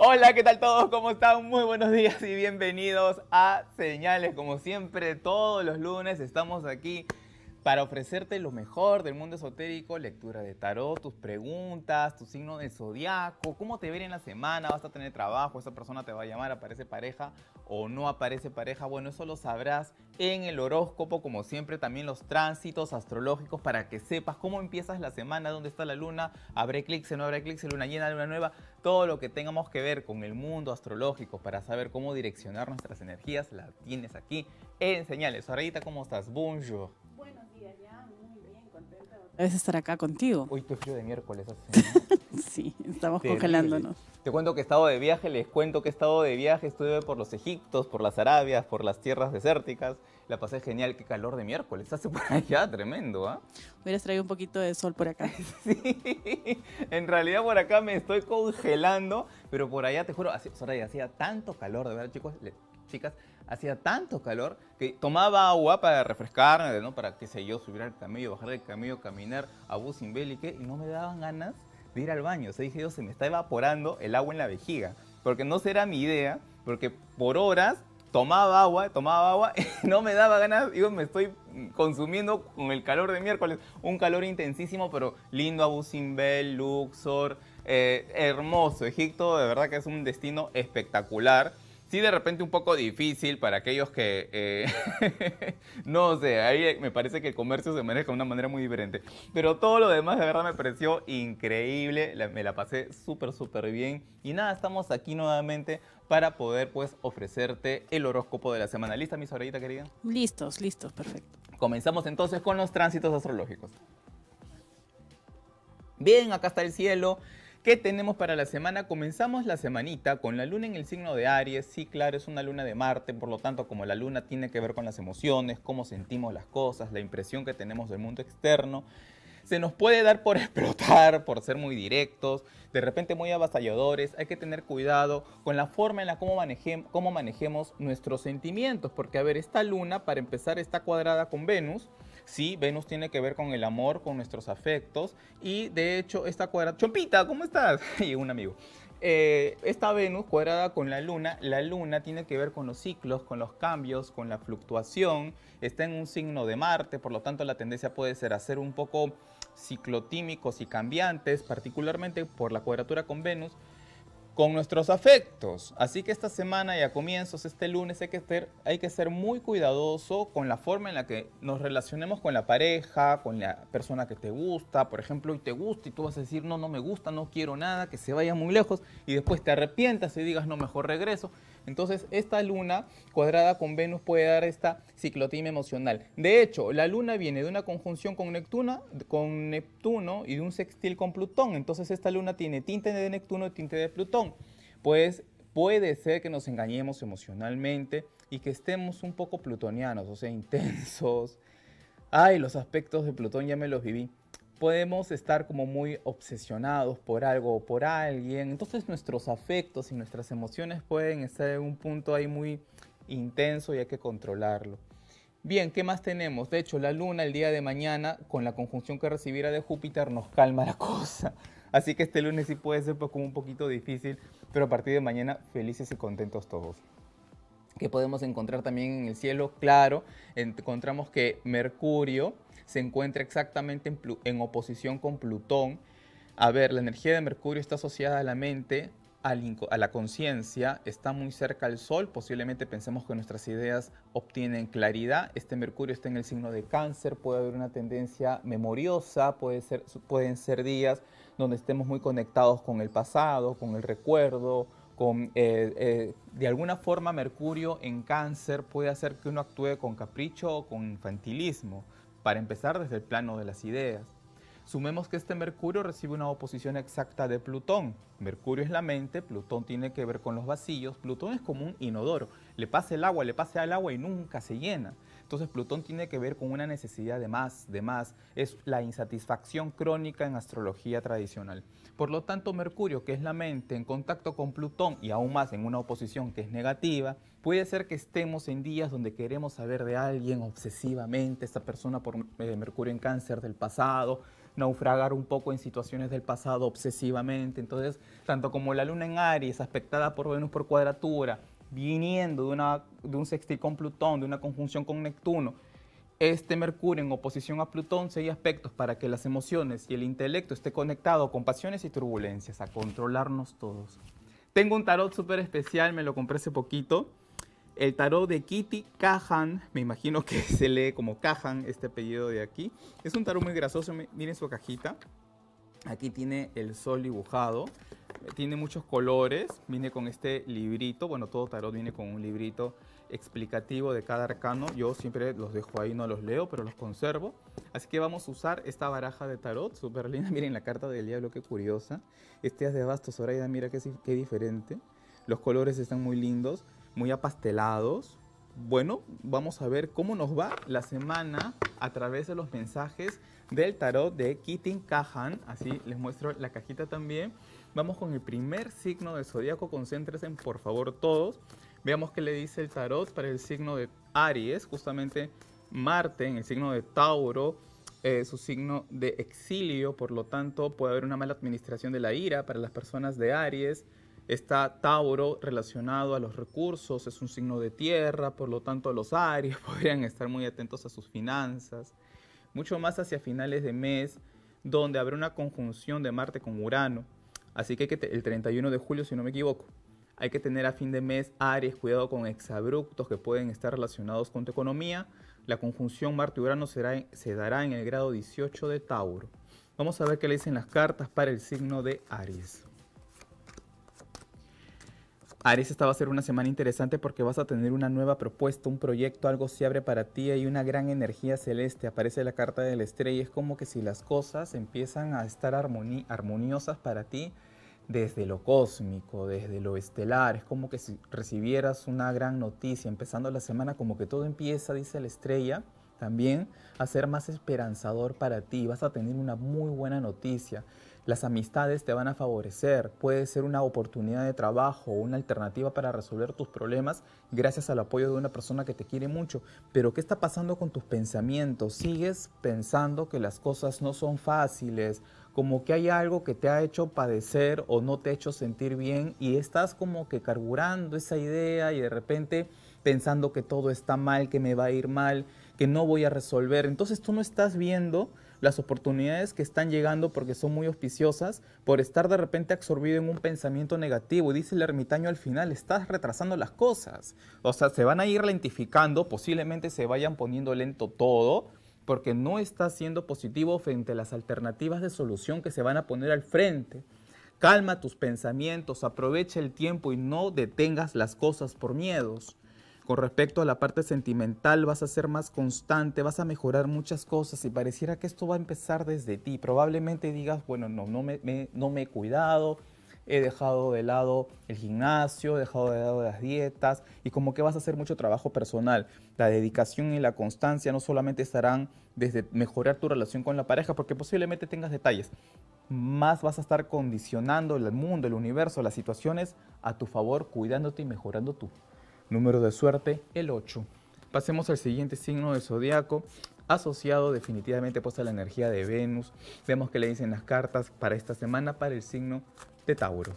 Hola, ¿qué tal todos? ¿Cómo están? Muy buenos días y bienvenidos a Señales. Como siempre, todos los lunes estamos aquí para ofrecerte lo mejor del mundo esotérico, lectura de tarot, tus preguntas, tu signo de zodiaco, cómo te ver en la semana, vas a tener trabajo, esa persona te va a llamar, aparece pareja o no aparece pareja. Bueno, eso lo sabrás en el horóscopo, como siempre, también los tránsitos astrológicos para que sepas cómo empiezas la semana, dónde está la luna, abre se no abre clics, luna llena, luna nueva, todo lo que tengamos que ver con el mundo astrológico para saber cómo direccionar nuestras energías, la tienes aquí en señales. Ahorita, ¿cómo estás? Bonjour. Debes estar acá contigo. Hoy tu frío de miércoles hace. sí, estamos congelándonos. Te cuento que he estado de viaje, les cuento que he estado de viaje, estuve por los Egiptos, por las Arabias, por las tierras desérticas. La pasé genial, qué calor de miércoles, hace por allá, tremendo, ¿ah? Mira, Hubieras traído un poquito de sol por acá. sí, en realidad por acá me estoy congelando, pero por allá te juro, hacía, hacía tanto calor, de verdad, chicos, chicas, hacía tanto calor que tomaba agua para refrescarme, ¿no? Para, qué sé yo, subir al camello, bajar del camello, caminar a bus Belique y no me daban ganas de ir al baño. O sea, dije, yo, se me está evaporando el agua en la vejiga. Porque no será mi idea, porque por horas tomaba agua, tomaba agua y no me daba ganas, digo, me estoy consumiendo con el calor de miércoles, un calor intensísimo, pero lindo, a Simbel, Luxor, eh, hermoso, Egipto de verdad que es un destino espectacular, sí de repente un poco difícil para aquellos que, eh, no sé, ahí me parece que el comercio se maneja de una manera muy diferente. Pero todo lo demás de verdad me pareció increíble, me la pasé súper, súper bien. Y nada, estamos aquí nuevamente para poder pues ofrecerte el horóscopo de la semana. ¿Lista mi sobradita querida? Listos, listos, perfecto. Comenzamos entonces con los tránsitos astrológicos. Bien, acá está el cielo. ¿Qué tenemos para la semana? Comenzamos la semanita con la luna en el signo de Aries. Sí, claro, es una luna de Marte, por lo tanto, como la luna tiene que ver con las emociones, cómo sentimos las cosas, la impresión que tenemos del mundo externo, se nos puede dar por explotar, por ser muy directos, de repente muy avasalladores. Hay que tener cuidado con la forma en la cómo, manejemos nuestros sentimientos, porque a ver, esta luna, para empezar, está cuadrada con Venus Sí, Venus tiene que ver con el amor, con nuestros afectos. Y de hecho, esta cuadra... ¡Chompita! ¿Cómo estás? y un amigo. Eh, esta Venus cuadrada con la Luna, la Luna tiene que ver con los ciclos, con los cambios, con la fluctuación, está en un signo de Marte, por lo tanto la tendencia puede ser a ser un poco ciclotímicos y cambiantes, particularmente por la cuadratura con Venus, con nuestros afectos. Así que esta semana y a comienzos, este lunes, hay que, ser, hay que ser muy cuidadoso con la forma en la que nos relacionemos con la pareja, con la persona que te gusta. Por ejemplo, hoy te gusta y tú vas a decir, no, no me gusta, no quiero nada, que se vaya muy lejos y después te arrepientas y digas, no, mejor regreso. Entonces, esta luna cuadrada con Venus puede dar esta ciclotimia emocional. De hecho, la luna viene de una conjunción con, Neptuno, con Neptuno y de un sextil con Plutón. Entonces, esta luna tiene tinte de Neptuno y tinte de Plutón. Pues puede ser que nos engañemos emocionalmente y que estemos un poco plutonianos, o sea, intensos. Ay, los aspectos de Plutón ya me los viví podemos estar como muy obsesionados por algo o por alguien. Entonces nuestros afectos y nuestras emociones pueden estar en un punto ahí muy intenso y hay que controlarlo. Bien, ¿qué más tenemos? De hecho, la luna el día de mañana, con la conjunción que recibirá de Júpiter, nos calma la cosa. Así que este lunes sí puede ser pues, como un poquito difícil, pero a partir de mañana felices y contentos todos ¿Qué podemos encontrar también en el cielo, claro, encontramos que Mercurio se encuentra exactamente en, oposición con Plutón. A ver, la energía de Mercurio está asociada a la mente, a la conciencia, está muy cerca al Sol, posiblemente pensemos que nuestras ideas obtienen claridad. Este Mercurio está en el signo de cáncer, puede haber una tendencia memoriosa, pueden ser días donde estemos muy conectados con el pasado, con el recuerdo, con, eh, eh, de alguna forma Mercurio en cáncer puede hacer que uno actúe con capricho o con infantilismo para empezar desde el plano de las ideas. Sumemos que este Mercurio recibe una oposición exacta de Plutón. Mercurio es la mente, Plutón tiene que ver con los vacíos, Plutón es como un inodoro, le pasa el agua, le pasa el agua y nunca se llena. Entonces Plutón tiene que ver con una necesidad de más, de más, es la insatisfacción crónica en astrología tradicional. Por lo tanto, Mercurio, que es la mente, en contacto con Plutón y aún más en una oposición que es negativa, puede ser que estemos en días donde queremos saber de alguien obsesivamente, esta persona por eh, Mercurio en cáncer del pasado, naufragar un poco en situaciones del pasado obsesivamente. Entonces, tanto como la luna en Aries, aspectada por Venus por cuadratura, viniendo de, un sextil con Plutón, de una conjunción con Neptuno, este Mercurio en oposición a Plutón, seis aspectos para que las emociones y el intelecto esté conectado con pasiones y turbulencias, a controlarnos todos. Tengo un tarot súper especial, me lo compré hace poquito. El tarot de Kitty Cajan me imagino que se lee como Cajan este apellido de aquí. Es un tarot muy grasoso, miren su cajita. Aquí tiene el sol dibujado, tiene muchos colores, viene con este librito, bueno, todo tarot viene con un librito explicativo de cada arcano. Yo siempre los dejo ahí, no los leo, pero los conservo. Así que vamos a usar esta baraja de tarot, super linda. Miren la carta del diablo, qué curiosa. Este es de abasto Zoraida, mira qué, qué diferente. Los colores están muy lindos muy apastelados. Bueno, vamos a ver cómo nos va la semana a través de los mensajes del tarot de Kitting Cahan. Así les muestro la cajita también. Vamos con el primer signo del zodiaco. Concéntrense, por favor, todos. Veamos qué le dice el tarot para el signo de Aries, justamente Marte en el signo de Tauro. Eh, su signo de exilio, por lo tanto puede haber una mala administración de la ira para las personas de Aries, Está Tauro relacionado a los recursos, es un signo de tierra, por lo tanto los Aries podrían estar muy atentos a sus finanzas. Mucho más hacia finales de mes, donde habrá una conjunción de Marte con Urano. Así que, el 31 de julio, si no me equivoco, hay que tener a fin de mes Aries cuidado con exabruptos que pueden estar relacionados con tu economía. La conjunción Marte-Urano se dará en el grado 18 de Tauro. Vamos a ver qué le dicen las cartas para el signo de Aries. Aries, esta va a ser una semana interesante porque vas a tener una nueva propuesta, un proyecto, algo se abre para ti, hay una gran energía celeste, aparece la carta de la estrella es como que si las cosas empiezan a estar armoniosas para ti desde lo cósmico, desde lo estelar, es como que si recibieras una gran noticia, empezando la semana como que todo empieza, dice la estrella, también a ser más esperanzador para ti, vas a tener una muy buena noticia las amistades te van a favorecer, puede ser una oportunidad de trabajo o una alternativa para resolver tus problemas gracias al apoyo de una persona que te quiere mucho. Pero ¿qué está pasando con tus pensamientos? ¿Sigues pensando que las cosas no son fáciles? Como que hay algo que te ha hecho padecer o no te ha hecho sentir bien y estás como que carburando esa idea y de repente pensando que todo está mal, que me va a ir mal, que no voy a resolver. Entonces tú no estás viendo las oportunidades que están llegando porque son muy auspiciosas, por estar de repente absorbido en un pensamiento negativo. Y dice el ermitaño al final, estás retrasando las cosas. O sea, se van a ir lentificando, posiblemente se vayan poniendo lento todo, porque no está siendo positivo frente a las alternativas de solución que se van a poner al frente. Calma tus pensamientos, aprovecha el tiempo y no detengas las cosas por miedos con respecto a la parte sentimental vas a ser más constante, vas a mejorar muchas cosas y pareciera que esto va a empezar desde ti. Probablemente digas, bueno, no, no me, me he cuidado, he dejado de lado el gimnasio, he dejado de lado las dietas y como que vas a hacer mucho trabajo personal. La dedicación y la constancia no solamente estarán desde mejorar tu relación con la pareja, porque posiblemente tengas detalles, más vas a estar condicionando el mundo, el universo, las situaciones a tu favor, cuidándote y mejorando tú. Número de suerte, el 8. Pasemos al siguiente signo del zodiaco, asociado definitivamente pues, a la energía de Venus. Vemos que le dicen las cartas para esta semana para el signo de Tauro.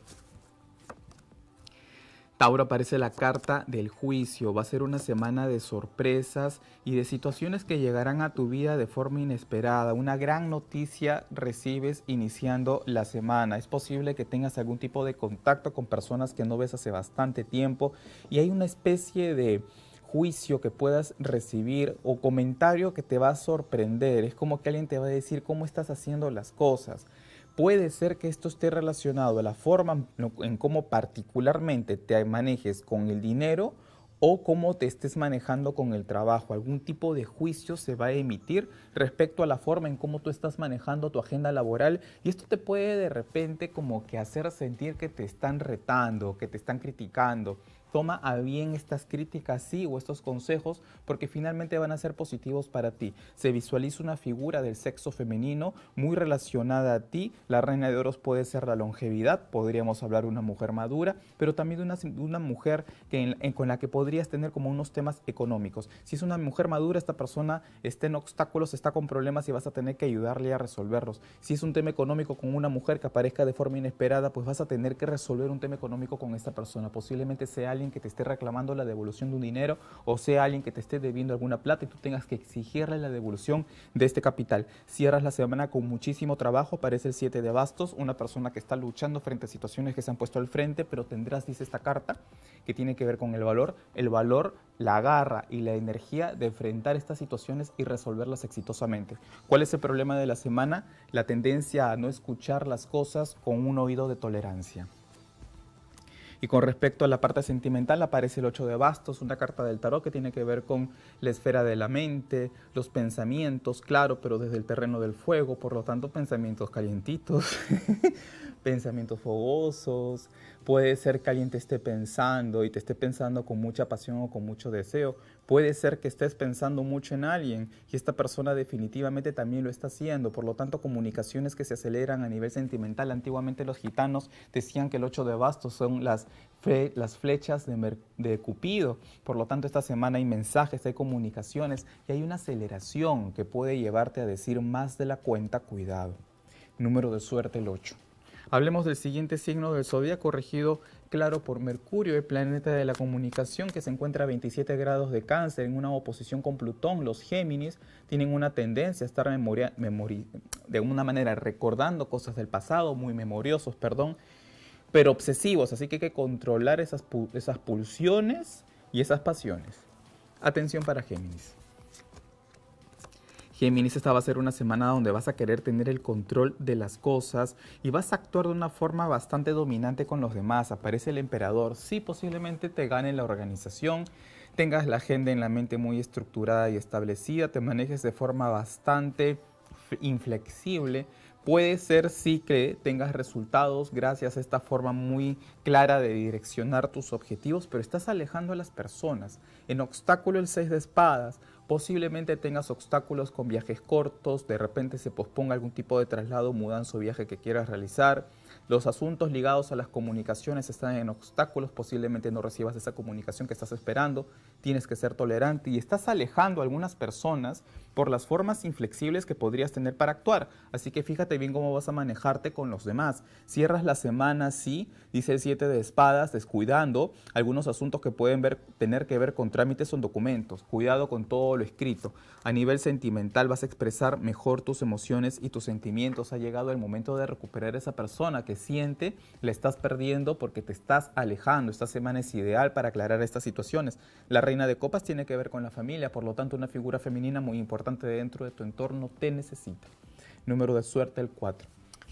Ahora aparece la carta del juicio. Va a ser una semana de sorpresas y de situaciones que llegarán a tu vida de forma inesperada. Una gran noticia recibes iniciando la semana. Es posible que tengas algún tipo de contacto con personas que no ves hace bastante tiempo y hay una especie de juicio que puedas recibir o comentario que te va a sorprender. Es como que alguien te va a decir cómo estás haciendo las cosas puede ser que esto esté relacionado a la forma en cómo particularmente te manejes con el dinero o cómo te estés manejando con el trabajo. Algún tipo de juicio se va a emitir respecto a la forma en cómo tú estás manejando tu agenda laboral y esto te puede de repente como que hacer sentir que te están retando, que te están criticando, Toma a bien estas críticas, sí, o estos consejos, porque finalmente van a ser positivos para ti. Se visualiza una figura del sexo femenino muy relacionada a ti. La reina de oros puede ser la longevidad, podríamos hablar de una mujer madura, pero también de una, mujer con la que podrías tener como unos temas económicos. Si es una mujer madura, esta persona está en obstáculos, está con problemas y vas a tener que ayudarle a resolverlos. Si es un tema económico con una mujer que aparezca de forma inesperada, pues vas a tener que resolver un tema económico con esta persona. Posiblemente sea que te esté reclamando la devolución de un dinero o sea alguien que te esté debiendo alguna plata y tú tengas que exigirle la devolución de este capital. Cierras la semana con muchísimo trabajo, parece el 7 de bastos, una persona que está luchando frente a situaciones que se han puesto al frente, pero tendrás, dice esta carta, que tiene que ver con el valor, el valor, la garra y la energía de enfrentar estas situaciones y resolverlas exitosamente. ¿Cuál es el problema de la semana? La tendencia a no escuchar las cosas con un oído de tolerancia. Y con respecto a la parte sentimental, aparece el ocho de bastos, una carta del tarot que tiene que ver con la esfera de la mente, los pensamientos, claro, pero desde el terreno del fuego, por lo tanto, pensamientos calientitos, pensamientos fogosos, puede ser que alguien te esté pensando y te esté pensando con mucha pasión o con mucho deseo, puede ser que estés pensando mucho en alguien y esta persona definitivamente también lo está haciendo, por lo tanto comunicaciones que se aceleran a nivel sentimental, antiguamente los gitanos decían que el 8 de bastos son las, las flechas de, de Cupido, por lo tanto esta semana hay mensajes, hay comunicaciones y hay una aceleración que puede llevarte a decir más de la cuenta, cuidado. Número de suerte el 8. Hablemos del siguiente signo del zodíaco regido, claro, por Mercurio, el planeta de la comunicación, que se encuentra a 27 grados de cáncer, en una oposición con Plutón. Los Géminis tienen una tendencia a estar memoria, de una manera recordando cosas del pasado, muy memoriosos, perdón, pero obsesivos, así que hay que controlar esas, esas pulsiones y esas pasiones. Atención para Géminis. Géminis, esta va a ser una semana donde vas a querer tener el control de las cosas y vas a actuar de una forma bastante dominante con los demás. Aparece el emperador, sí posiblemente te gane la organización, tengas la agenda en la mente muy estructurada y establecida, te manejes de forma bastante inflexible. Puede ser sí que tengas resultados gracias a esta forma muy clara de direccionar tus objetivos, pero estás alejando a las personas. En obstáculo el 6 de espadas, Posiblemente tengas obstáculos con viajes cortos, de repente se posponga algún tipo de traslado, mudanza o viaje que quieras realizar. Los asuntos ligados a las comunicaciones están en obstáculos, posiblemente no recibas esa comunicación que estás esperando tienes que ser tolerante y estás alejando a algunas personas por las formas inflexibles que podrías tener para actuar. Así que fíjate bien cómo vas a manejarte con los demás. Cierras la semana así, dice el 7 de espadas, descuidando algunos asuntos que pueden ver, tener que ver con trámites o documentos. Cuidado con todo lo escrito. A nivel sentimental vas a expresar mejor tus emociones y tus sentimientos. Ha llegado el momento de recuperar a esa persona que siente, la estás perdiendo porque te estás alejando. Esta semana es ideal para aclarar estas situaciones. La reina de copas tiene que ver con la familia, por lo tanto una figura femenina muy importante dentro de tu entorno te necesita. Número de suerte el 4.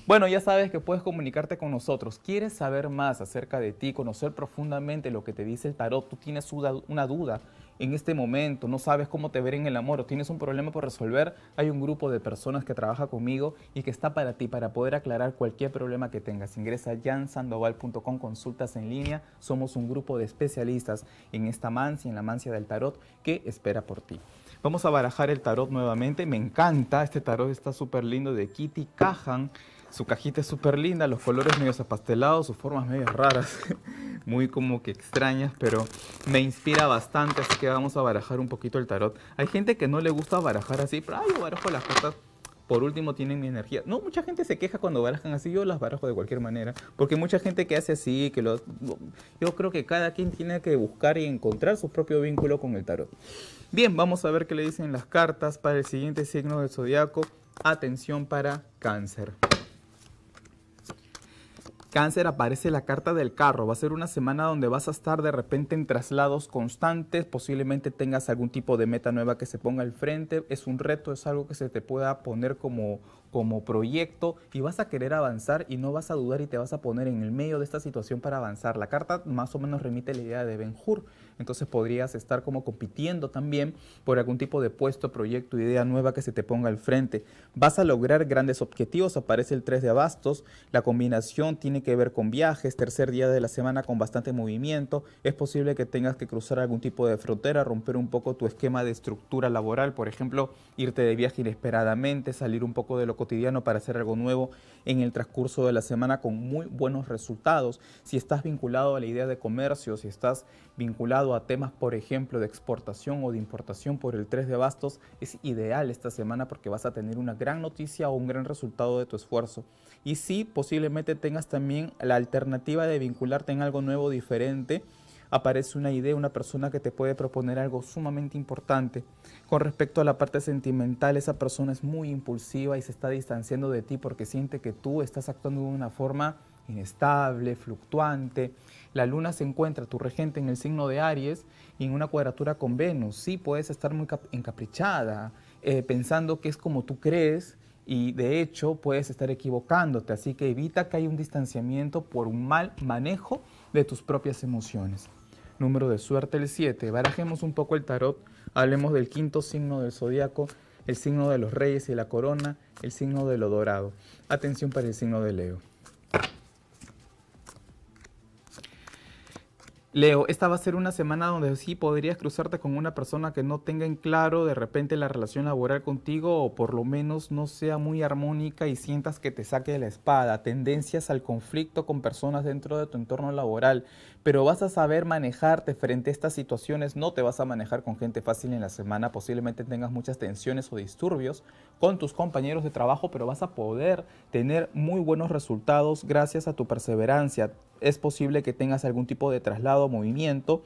Bueno, ya sabes que puedes comunicarte con nosotros. ¿Quieres saber más acerca de ti, conocer profundamente lo que te dice el tarot? ¿Tú tienes una duda en este momento, no sabes cómo te ver en el amor o tienes un problema por resolver, hay un grupo de personas que trabaja conmigo y que está para ti para poder aclarar cualquier problema que tengas. Ingresa a jansandoval.com, consultas en línea. Somos un grupo de especialistas en esta mancia, en la mancia del tarot, que espera por ti. Vamos a barajar el tarot nuevamente. Me encanta, este tarot está súper lindo de Kitty Cajan. Su cajita es súper linda, los colores medios zapastelados, sus formas medio raras, muy como que extrañas, pero me inspira bastante, así que vamos a barajar un poquito el tarot. Hay gente que no le gusta barajar así, pero yo barajo las cartas por último tienen mi energía. No, mucha gente se queja cuando barajan así, yo las barajo de cualquier manera, porque mucha gente que hace así, que lo... Yo creo que cada quien tiene que buscar y encontrar su propio vínculo con el tarot. Bien, vamos a ver qué le dicen las cartas para el siguiente signo del zodiaco. Atención para cáncer. Cáncer aparece la carta del carro. Va a ser una semana donde vas a estar de repente en traslados constantes. Posiblemente tengas algún tipo de meta nueva que se ponga al frente. Es un reto, es algo que se te pueda poner como, como proyecto y vas a querer avanzar y no vas a dudar y te vas a poner en el medio de esta situación para avanzar. La carta más o menos remite la idea de Ben Hur entonces podrías estar como compitiendo también por algún tipo de puesto, proyecto, idea nueva que se te ponga al frente. Vas a lograr grandes objetivos, aparece el 3 de abastos, la combinación tiene que ver con viajes, tercer día de la semana con bastante movimiento, es posible que tengas que cruzar algún tipo de frontera, romper un poco tu esquema de estructura laboral, por ejemplo, irte de viaje inesperadamente, salir un poco de lo cotidiano para hacer algo nuevo en el transcurso de la semana con muy buenos resultados. Si estás vinculado a la idea de comercio, si estás vinculado a temas, por ejemplo, de exportación o de importación por el 3 de bastos, es ideal esta semana porque vas a tener una gran noticia o un gran resultado de tu esfuerzo. Y si posiblemente tengas también la alternativa de vincularte en algo nuevo, diferente. Aparece una idea, una persona que te puede proponer algo sumamente importante. Con respecto a la parte sentimental, esa persona es muy impulsiva y se está distanciando de ti porque siente que tú estás actuando de una forma inestable, fluctuante. La luna se encuentra, tu regente, en el signo de Aries y en una cuadratura con Venus. Sí, puedes estar muy encaprichada, eh, pensando que es como tú crees y de hecho puedes estar equivocándote. Así que evita que haya un distanciamiento por un mal manejo de tus propias emociones. Número de suerte el 7. Barajemos un poco el tarot. Hablemos del quinto signo del zodiaco, el signo de los reyes y la corona, el signo de lo dorado. Atención para el signo de Leo. Leo, esta va a ser una semana donde sí podrías cruzarte con una persona que no tenga en claro de repente la relación laboral contigo o por lo menos no sea muy armónica y sientas que te saque de la espada. Tendencias al conflicto con personas dentro de tu entorno laboral pero vas a saber manejarte frente a estas situaciones, no te vas a manejar con gente fácil en la semana, posiblemente tengas muchas tensiones o disturbios con tus compañeros de trabajo, pero vas a poder tener muy buenos resultados gracias a tu perseverancia. Es posible que tengas algún tipo de traslado, movimiento,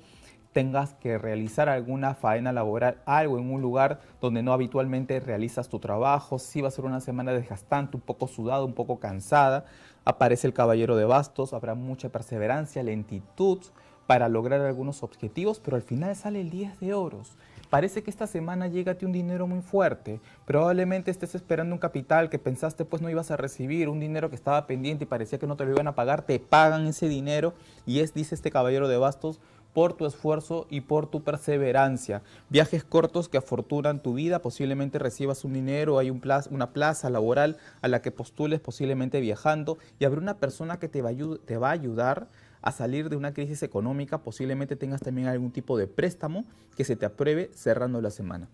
tengas que realizar alguna faena laboral, algo en un lugar donde no habitualmente realizas tu trabajo, sí va a ser una semana desgastante, un poco sudada, un poco cansada, Aparece el caballero de bastos, habrá mucha perseverancia, lentitud para lograr algunos objetivos, pero al final sale el 10 de oros. Parece que esta semana llega un dinero muy fuerte. Probablemente estés esperando un capital que pensaste pues no ibas a recibir, un dinero que estaba pendiente y parecía que no te lo iban a pagar, te pagan ese dinero y es, dice este caballero de bastos, por tu esfuerzo y por tu perseverancia. Viajes cortos que afortunan tu vida, posiblemente recibas un dinero, hay un una plaza laboral a la que postules posiblemente viajando y habrá una persona que te te va a ayudar a salir de una crisis económica, posiblemente tengas también algún tipo de préstamo que se te apruebe cerrando la semana.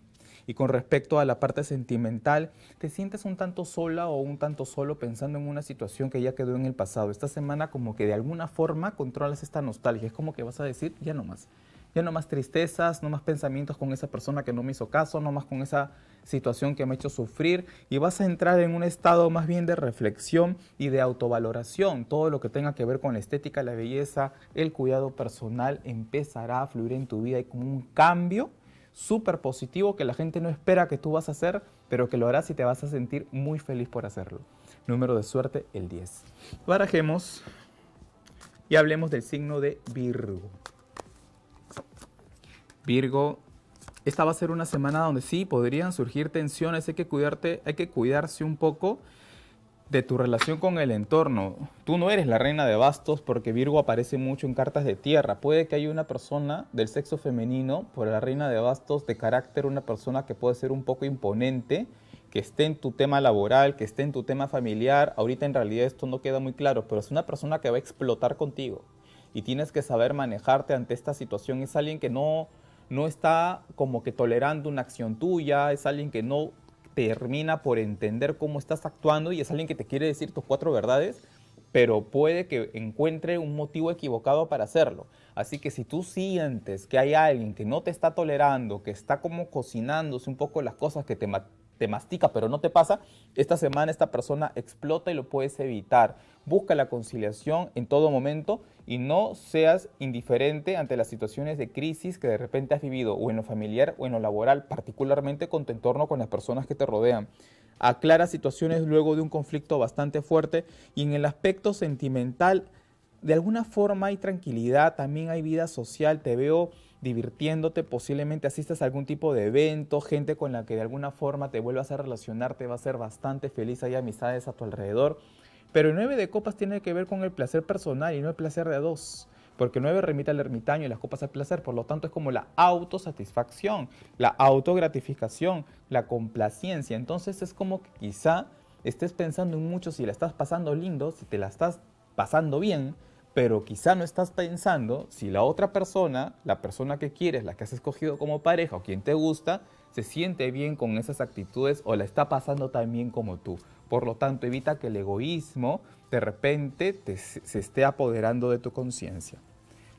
Y con respecto a la parte sentimental, ¿te sientes un tanto sola o un tanto solo pensando en una situación que ya quedó en el pasado? Esta semana como que de alguna forma controlas esta nostalgia, es como que vas a decir, ya no más. Ya no más tristezas, no más pensamientos con esa persona que no me hizo caso, no más con esa situación que me ha hecho sufrir y vas a entrar en un estado más bien de reflexión y de autovaloración. Todo lo que tenga que ver con la estética, la belleza, el cuidado personal empezará a fluir en tu vida y como un cambio súper positivo que la gente no espera que tú vas a hacer, pero que lo harás y te vas a sentir muy feliz por hacerlo. Número de suerte, el 10. Barajemos y hablemos del signo de Virgo. Virgo, esta va a ser una semana donde sí podrían surgir tensiones, hay que cuidarte, hay que cuidarse un poco de tu relación con el entorno. Tú no eres la reina de bastos porque Virgo aparece mucho en cartas de tierra. Puede que haya una persona del sexo femenino, por la reina de bastos, de carácter, una persona que puede ser un poco imponente, que esté en tu tema laboral, que esté en tu tema familiar. Ahorita en realidad esto no queda muy claro, pero es una persona que va a explotar contigo. Y tienes que saber manejarte ante esta situación. Es alguien que no, no está como que tolerando una acción tuya, es alguien que no termina por entender cómo estás actuando y es alguien que te quiere decir tus cuatro verdades, pero puede que encuentre un motivo equivocado para hacerlo. Así que si tú sientes que hay alguien que no te está tolerando, que está como cocinándose un poco las cosas, que te, te mastica, pero no te pasa, esta semana esta persona explota y lo puedes evitar. Busca la conciliación en todo momento y no seas indiferente ante las situaciones de crisis que de repente has vivido, o en lo familiar o en lo laboral, particularmente con tu entorno, con las personas que te rodean. Aclara situaciones luego de un conflicto bastante fuerte y en el aspecto sentimental, de alguna forma hay tranquilidad, también hay vida social, te veo divirtiéndote, posiblemente asistas a algún tipo de evento, gente con la que de alguna forma te vuelvas a relacionar... ...te va a ser bastante feliz, hay amistades a tu alrededor. Pero el 9 de copas tiene que ver con el placer personal y no el placer de dos porque el 9 remite al ermitaño y las copas al placer, por lo tanto es como la autosatisfacción, la autogratificación, la complacencia. Entonces es como que quizá estés pensando en mucho si la estás pasando lindo, si te la estás pasando bien, pero quizá no estás pensando si la otra persona, la persona que quieres, la que has escogido como pareja o quien te gusta, se siente bien con esas actitudes o la está pasando tan bien como tú. Por lo tanto, evita que el egoísmo de repente se esté apoderando de tu conciencia.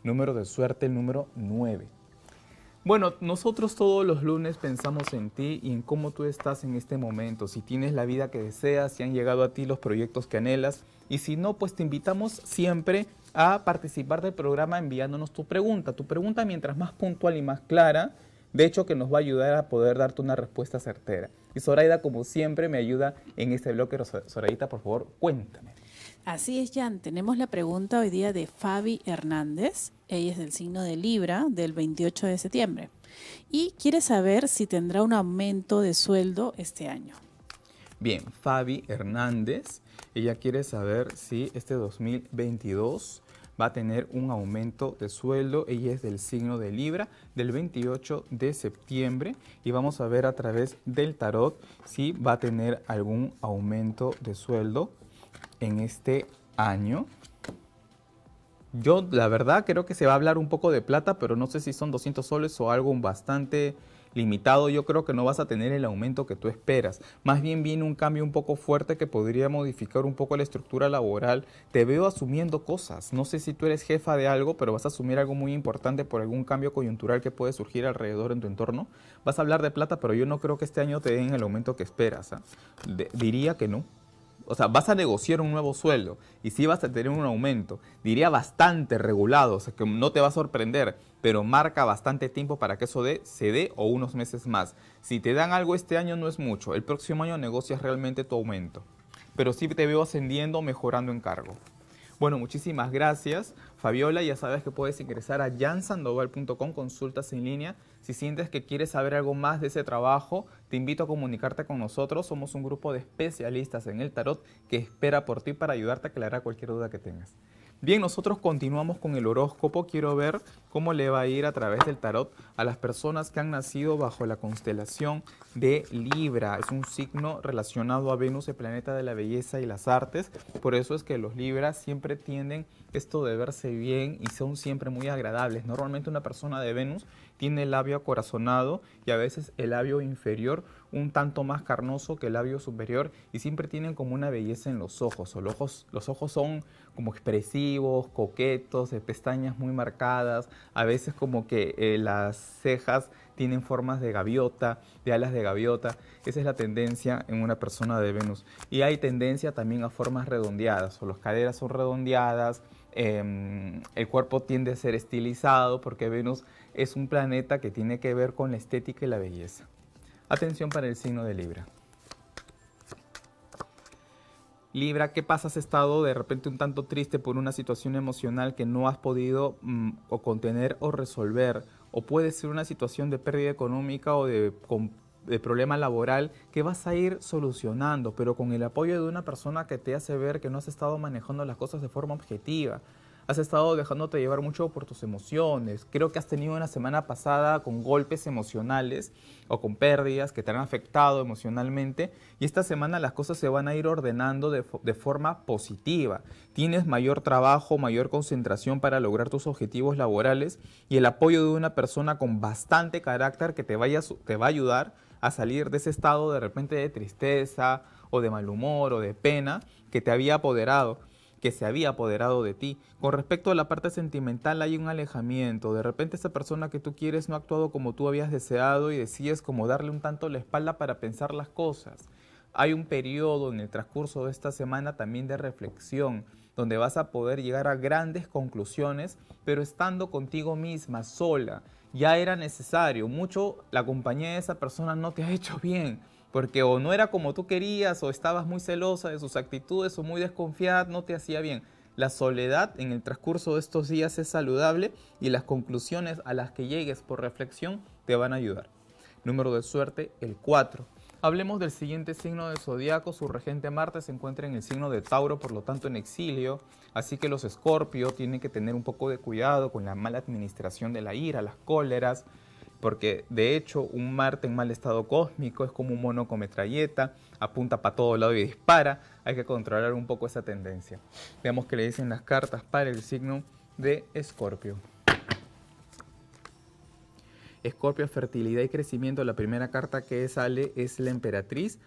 Número de suerte, número 9. Bueno, nosotros todos los lunes pensamos en ti y en cómo tú estás en este momento, si tienes la vida que deseas, si han llegado a ti los proyectos que anhelas y si no, pues te invitamos siempre a participar del programa enviándonos tu pregunta. Tu pregunta mientras más puntual y más clara, de hecho que nos va a ayudar a poder darte una respuesta certera. Y Zoraida, como siempre, me ayuda en este bloque. Zoraida, por favor, cuéntame. Así es, Jan. Tenemos la pregunta hoy día de Fabi Hernández. Ella es del signo de Libra del 28 de septiembre. Y quiere saber si tendrá un aumento de sueldo este año. Bien, Fabi Hernández, ella quiere saber si este 2022 va a tener un aumento de sueldo. Ella es del signo de Libra del 28 de septiembre y vamos a ver a través del tarot si va a tener algún aumento de sueldo en este año. Yo la verdad creo que se va a hablar un poco de plata, pero no sé si son 200 soles o algo bastante limitado, yo creo que no vas a tener el aumento que tú esperas. Más bien viene un cambio un poco fuerte que podría modificar un poco la estructura laboral. Te veo asumiendo cosas. No sé si tú eres jefa de algo, pero vas a asumir algo muy importante por algún cambio coyuntural que puede surgir alrededor en tu entorno. Vas a hablar de plata, pero yo no creo que este año te den el aumento que esperas. ¿ah? diría que no o sea, vas a negociar un nuevo sueldo y sí vas a tener un aumento, diría bastante regulado, o sea, que no te va a sorprender, pero marca bastante tiempo para que eso de, se dé o unos meses más. Si te dan algo este año no es mucho, el próximo año negocias realmente tu aumento, pero sí te veo ascendiendo, mejorando en cargo. Bueno, muchísimas gracias. Fabiola, ya sabes que puedes ingresar a jansandoval.com, consultas en línea. Si sientes que quieres saber algo más de ese trabajo, te invito a comunicarte con nosotros. Somos un grupo de especialistas en el tarot que espera por ti para ayudarte a aclarar cualquier duda que tengas. Bien, nosotros continuamos con el horóscopo. Quiero ver cómo le va a ir a través del tarot a las personas que han nacido bajo la constelación de Libra. Es un signo relacionado a Venus, el planeta de la belleza y las artes. Por eso es que los Libras siempre tienden esto de verse bien y son siempre muy agradables. Normalmente una persona de Venus tiene el labio acorazonado y a veces el labio inferior un tanto más carnoso que el labio superior y siempre tienen como una belleza en los ojos. Los ojos, los ojos son como expresivos, coquetos, de pestañas muy marcadas, a veces como que eh, las cejas tienen formas de gaviota, de alas de gaviota. Esa es la tendencia en una persona de Venus. Y hay tendencia también a formas redondeadas, o las caderas son redondeadas, em, el cuerpo tiende a ser estilizado porque Venus es un planeta que tiene que ver con la estética y la belleza. Atención para el signo de Libra. Libra, ¿qué pasa? Has estado de repente un tanto triste por una situación emocional que no has podido mm, o contener o resolver. O puede ser una situación de pérdida económica o de, problema laboral que vas a ir solucionando, pero con el apoyo de una persona que te hace ver que no has estado manejando las cosas de forma objetiva. Has estado dejándote llevar mucho por tus emociones. Creo que has tenido una semana pasada con golpes emocionales o con pérdidas que te han afectado emocionalmente. Y esta semana las cosas se van a ir ordenando de, forma positiva. Tienes mayor trabajo, mayor concentración para lograr tus objetivos laborales y el apoyo de una persona con bastante carácter que te, vaya, te va a ayudar a salir de ese estado de repente de tristeza o de mal humor o de pena que te había apoderado que se había apoderado de ti. Con respecto a la parte sentimental hay un alejamiento. De repente esa persona que tú quieres no ha actuado como tú habías deseado y decides como darle un tanto la espalda para pensar las cosas. Hay un periodo en el transcurso de esta semana también de reflexión, donde vas a poder llegar a grandes conclusiones, pero estando contigo misma, sola. Ya era necesario, mucho la compañía de esa persona no te ha hecho bien porque o no era como tú querías, o estabas muy celosa de sus actitudes, o muy desconfiada, no te hacía bien. La soledad en el transcurso de estos días es saludable y las conclusiones a las que llegues por reflexión te van a ayudar. Número de suerte, el 4. Hablemos del siguiente signo de zodiaco. Su regente Marte se encuentra en el signo de Tauro, por lo tanto en exilio. Así que los Escorpios tienen que tener un poco de cuidado con la mala administración de la ira, las cóleras, porque de hecho un Marte en mal estado cósmico es como un mono con metralleta, apunta para todo lado y dispara. Hay que controlar un poco esa tendencia. Veamos qué le dicen las cartas para el signo de Escorpio. Escorpio, fertilidad y crecimiento. La primera carta que sale es la emperatriz.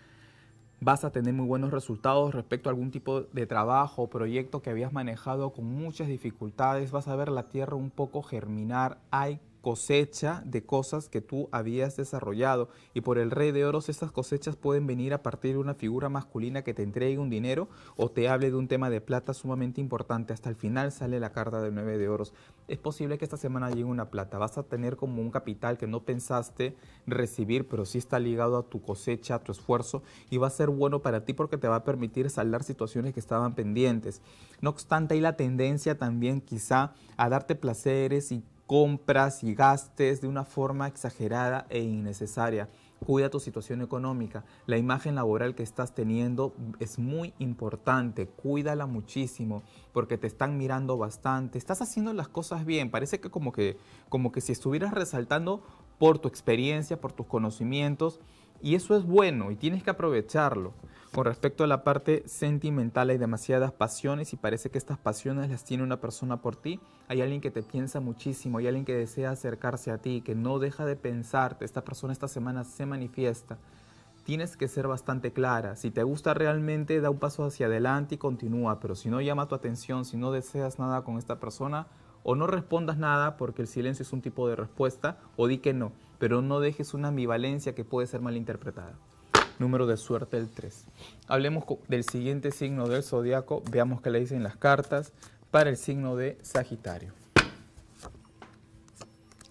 Vas a tener muy buenos resultados respecto a algún tipo de trabajo o proyecto que habías manejado con muchas dificultades. Vas a ver la tierra un poco germinar. Hay cosecha de cosas que tú habías desarrollado y por el rey de oros estas cosechas pueden venir a partir de una figura masculina que te entregue un dinero o te hable de un tema de plata sumamente importante. Hasta el final sale la carta de 9 de oros. Es posible que esta semana llegue una plata. Vas a tener como un capital que no pensaste recibir, pero sí está ligado a tu cosecha, a tu esfuerzo y va a ser bueno para ti porque te va a permitir saldar situaciones que estaban pendientes. No obstante, hay la tendencia también quizá a darte placeres y compras y gastes de una forma exagerada e innecesaria. Cuida tu situación económica. La imagen laboral que estás teniendo es muy importante. Cuídala muchísimo porque te están mirando bastante. Estás haciendo las cosas bien. Parece que como que, como que si estuvieras resaltando por tu experiencia, por tus conocimientos y eso es bueno y tienes que aprovecharlo. Con respecto a la parte sentimental hay demasiadas pasiones y parece que estas pasiones las tiene una persona por ti. Hay alguien que te piensa muchísimo, hay alguien que desea acercarse a ti, que no deja de pensarte. Esta persona esta semana se manifiesta. Tienes que ser bastante clara. Si te gusta realmente, da un paso hacia adelante y continúa. Pero si no llama tu atención, si no deseas nada con esta persona, o no respondas nada porque el silencio es un tipo de respuesta, o di que no pero no dejes una ambivalencia que puede ser malinterpretada. Número de suerte el 3. Hablemos del siguiente signo del zodiaco, veamos qué le dicen las cartas para el signo de Sagitario.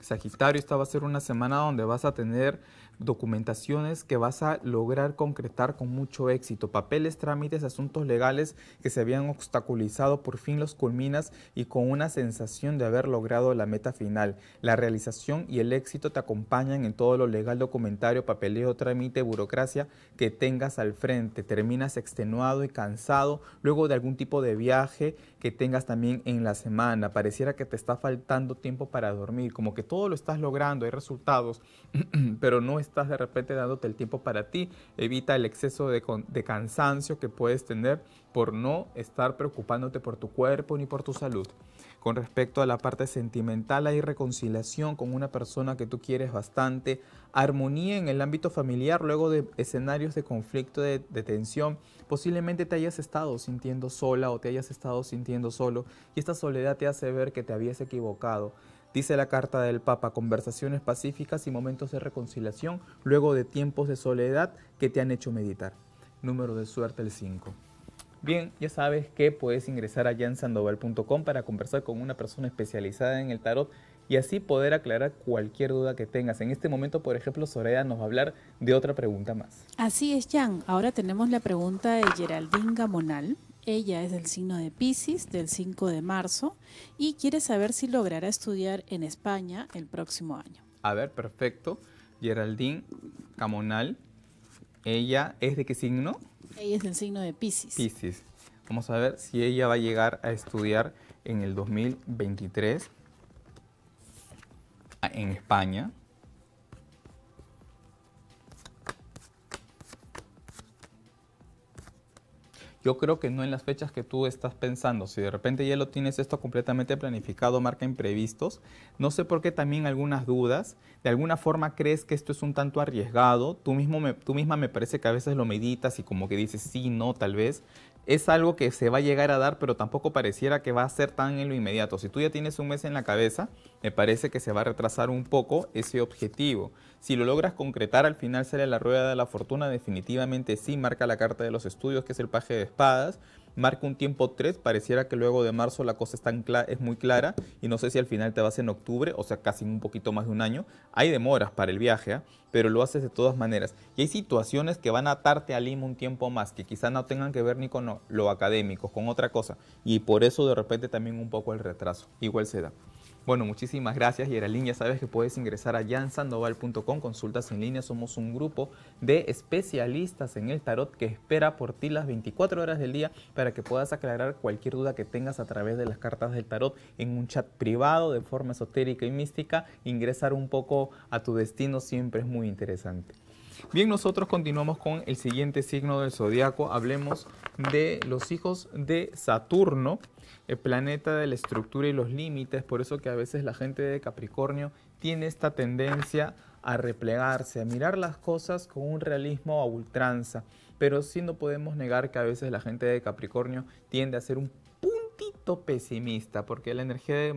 Sagitario, esta va a ser una semana donde vas a tener documentaciones que vas a lograr concretar con mucho éxito. Papeles, trámites, asuntos legales que se habían obstaculizado, por fin los culminas y con una sensación de haber logrado la meta final. La realización y el éxito te acompañan en todo lo legal, documentario, papeleo, trámite, burocracia que tengas al frente. Terminas extenuado y cansado luego de algún tipo de viaje que tengas también en la semana. Pareciera que te está faltando tiempo para dormir, como que todo lo estás logrando, hay resultados, pero no es estás de repente dándote el tiempo para ti, evita el exceso de, cansancio que puedes tener por no estar preocupándote por tu cuerpo ni por tu salud. Con respecto a la parte sentimental, hay reconciliación con una persona que tú quieres bastante, armonía en el ámbito familiar luego de escenarios de conflicto, de, de, tensión. Posiblemente te hayas estado sintiendo sola o te hayas estado sintiendo solo y esta soledad te hace ver que te habías equivocado Dice la carta del Papa, conversaciones pacíficas y momentos de reconciliación luego de tiempos de soledad que te han hecho meditar. Número de suerte el 5. Bien, ya sabes que puedes ingresar a sandoval.com para conversar con una persona especializada en el tarot y así poder aclarar cualquier duda que tengas. En este momento, por ejemplo, Soreda nos va a hablar de otra pregunta más. Así es, Jan. Ahora tenemos la pregunta de Geraldine Gamonal. Ella es del signo de Pisces, del 5 de marzo, y quiere saber si logrará estudiar en España el próximo año. A ver, perfecto. Geraldine Camonal, ¿ella es de qué signo? Ella es del signo de Pisces. Pisces. Vamos a ver si ella va a llegar a estudiar en el 2023 en España. yo creo que no en las fechas que tú estás pensando. Si de repente ya lo tienes esto completamente planificado, marca imprevistos, no sé por qué también algunas dudas, de alguna forma crees que esto es un tanto arriesgado, tú, mismo tú misma me parece que a veces lo meditas y como que dices sí, no, tal vez, es algo que se va a llegar a dar, pero tampoco pareciera que va a ser tan en lo inmediato. Si tú ya tienes un mes en la cabeza, me parece que se va a retrasar un poco ese objetivo. Si lo logras concretar, al final sale la rueda de la fortuna, definitivamente sí marca la carta de los estudios, que es el paje de espadas marca un tiempo 3, pareciera que luego de marzo la cosa es, es muy clara y no sé si al final te vas en octubre, o sea, casi un poquito más de un año. Hay demoras para el viaje, ¿ah? pero lo haces de todas maneras. Y hay situaciones que van a atarte a Lima un tiempo más, que quizás no tengan que ver ni con lo, lo académico, con otra cosa. Y por eso de repente también un poco el retraso. Igual se da. Bueno, muchísimas gracias, Yeralin, Ya sabes que puedes ingresar a jansandoval.com, consultas en línea. Somos un grupo de especialistas en el tarot que espera por ti las 24 horas del día para que puedas aclarar cualquier duda que tengas a través de las cartas del tarot en un chat privado de forma esotérica y mística. Ingresar un poco a tu destino siempre es muy interesante. Bien, nosotros continuamos con el siguiente signo del zodiaco. Hablemos de los hijos de Saturno, el planeta de la estructura y los límites. Por eso que a veces la gente de Capricornio tiene esta tendencia a replegarse, a mirar las cosas con un realismo a ultranza. Pero sí no podemos negar que a veces la gente de Capricornio tiende a ser un puntito pesimista, porque la energía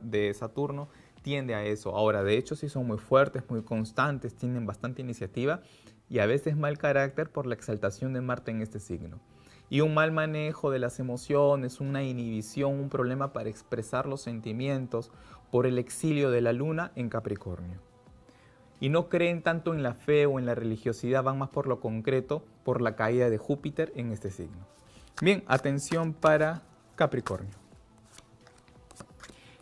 de Saturno tiende a eso. Ahora, de hecho, si son muy fuertes, muy constantes, tienen bastante iniciativa y a veces mal carácter por la exaltación de Marte en este signo. Y un mal manejo de las emociones, una inhibición, un problema para expresar los sentimientos por el exilio de la luna en Capricornio. Y no creen tanto en la fe o en la religiosidad, van más por lo concreto, por la caída de Júpiter en este signo. Bien, atención para Capricornio.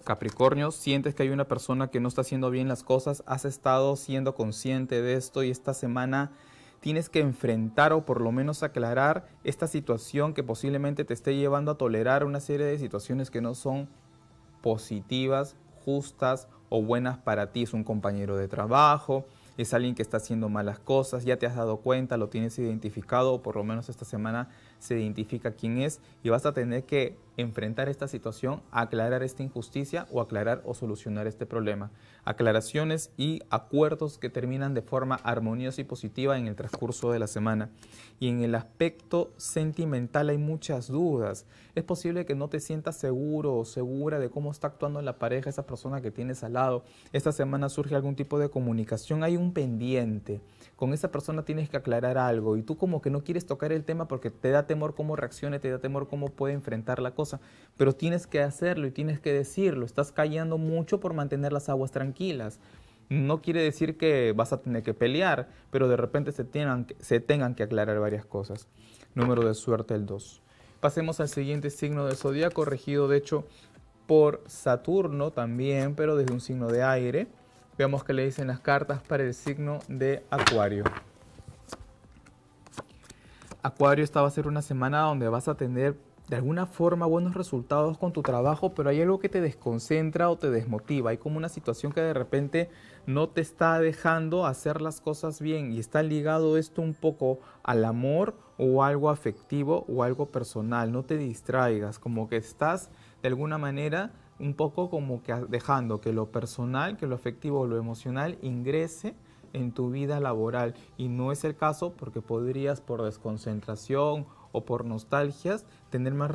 Capricornio, sientes que hay una persona que no está haciendo bien las cosas, has estado siendo consciente de esto y esta semana tienes que enfrentar o por lo menos aclarar esta situación que posiblemente te esté llevando a tolerar una serie de situaciones que no son positivas, justas o buenas para ti. Es un compañero de trabajo, es alguien que está haciendo malas cosas, ya te has dado cuenta, lo tienes identificado o por lo menos esta semana se identifica quién es y vas a tener que enfrentar esta situación, aclarar esta injusticia o aclarar o solucionar este problema. Aclaraciones y acuerdos que terminan de forma armoniosa y positiva en el transcurso de la semana. Y en el aspecto sentimental hay muchas dudas. Es posible que no te sientas seguro o segura de cómo está actuando la pareja esa persona que tienes al lado. Esta semana surge algún tipo de comunicación, hay un pendiente con esa persona tienes que aclarar algo y tú como que no quieres tocar el tema porque te da temor cómo reaccione, te da temor cómo puede enfrentar la cosa, pero tienes que hacerlo y tienes que decirlo, estás callando mucho por mantener las aguas tranquilas. No quiere decir que vas a tener que pelear, pero de repente se tengan, que aclarar varias cosas. Número de suerte el 2. Pasemos al siguiente signo del zodíaco, regido de hecho por Saturno también, pero desde un signo de aire. Veamos qué le dicen las cartas para el signo de Acuario. Acuario, esta va a ser una semana donde vas a tener de alguna forma buenos resultados con tu trabajo, pero hay algo que te desconcentra o te desmotiva. Hay como una situación que de repente no te está dejando hacer las cosas bien y está ligado esto un poco al amor o algo afectivo o algo personal. No te distraigas, como que estás de alguna manera un poco como que dejando que lo personal, que lo afectivo, lo emocional ingrese en tu vida laboral. Y no es el caso porque podrías por desconcentración o por nostalgias tener, más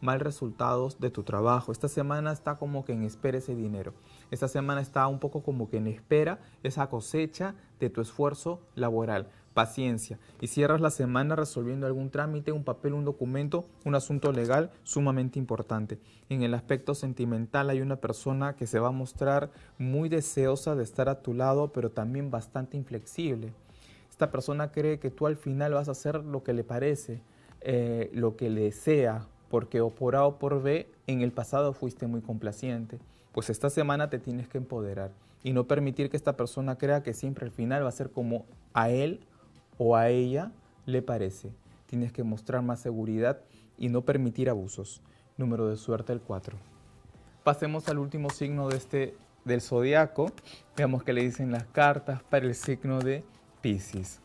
mal resultados de tu trabajo. Esta semana está como que en espera ese dinero. Esta semana está un poco como que en espera esa cosecha de tu esfuerzo laboral paciencia y cierras la semana resolviendo algún trámite, un papel, un documento, un asunto legal sumamente importante. En el aspecto sentimental hay una persona que se va a mostrar muy deseosa de estar a tu lado, pero también bastante inflexible. Esta persona cree que tú al final vas a hacer lo que le parece, eh, lo que le desea, porque o por A o por B en el pasado fuiste muy complaciente. Pues esta semana te tienes que empoderar y no permitir que esta persona crea que siempre al final va a ser como a él o a ella le parece. Tienes que mostrar más seguridad y no permitir abusos. Número de suerte el 4. Pasemos al último signo de este del zodiaco. Veamos qué le dicen las cartas para el signo de Pisces.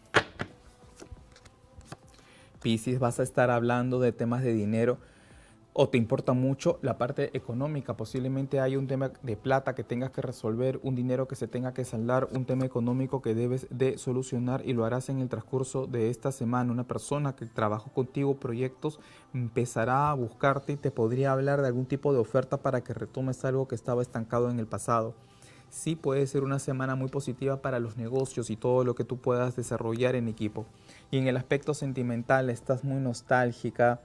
Pisces, vas a estar hablando de temas de dinero o te importa mucho la parte económica. Posiblemente hay un tema de plata que tengas que resolver, un dinero que se tenga que saldar, un tema económico que debes de solucionar y lo harás en el transcurso de esta semana. Una persona que trabajó contigo proyectos empezará a buscarte y te podría hablar de algún tipo de oferta para que retomes algo que estaba estancado en el pasado sí puede ser una semana muy positiva para los negocios y todo lo que tú puedas desarrollar en equipo. Y en el aspecto sentimental estás muy nostálgica,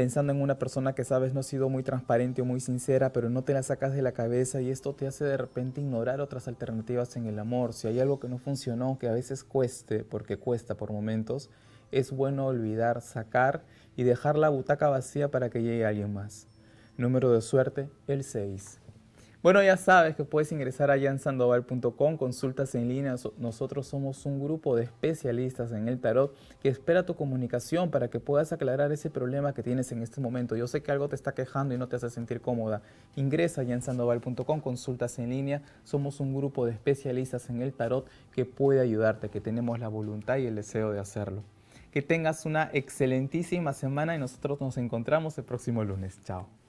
pensando en una persona que sabes no ha sido muy transparente o muy sincera, pero no te la sacas de la cabeza y esto te hace de repente ignorar otras alternativas en el amor. Si hay algo que no funcionó, que a veces cueste, porque cuesta por momentos, es bueno olvidar, sacar y dejar la butaca vacía para que llegue alguien más. Número de suerte, el 6. Bueno, ya sabes que puedes ingresar a jansandoval.com, consultas en línea. Nosotros somos un grupo de especialistas en el tarot que espera tu comunicación para que puedas aclarar ese problema que tienes en este momento. Yo sé que algo te está quejando y no te hace sentir cómoda. Ingresa a jansandoval.com, consultas en línea. Somos un grupo de especialistas en el tarot que puede ayudarte, que tenemos la voluntad y el deseo de hacerlo. Que tengas una excelentísima semana y nosotros nos encontramos el próximo lunes. Chao.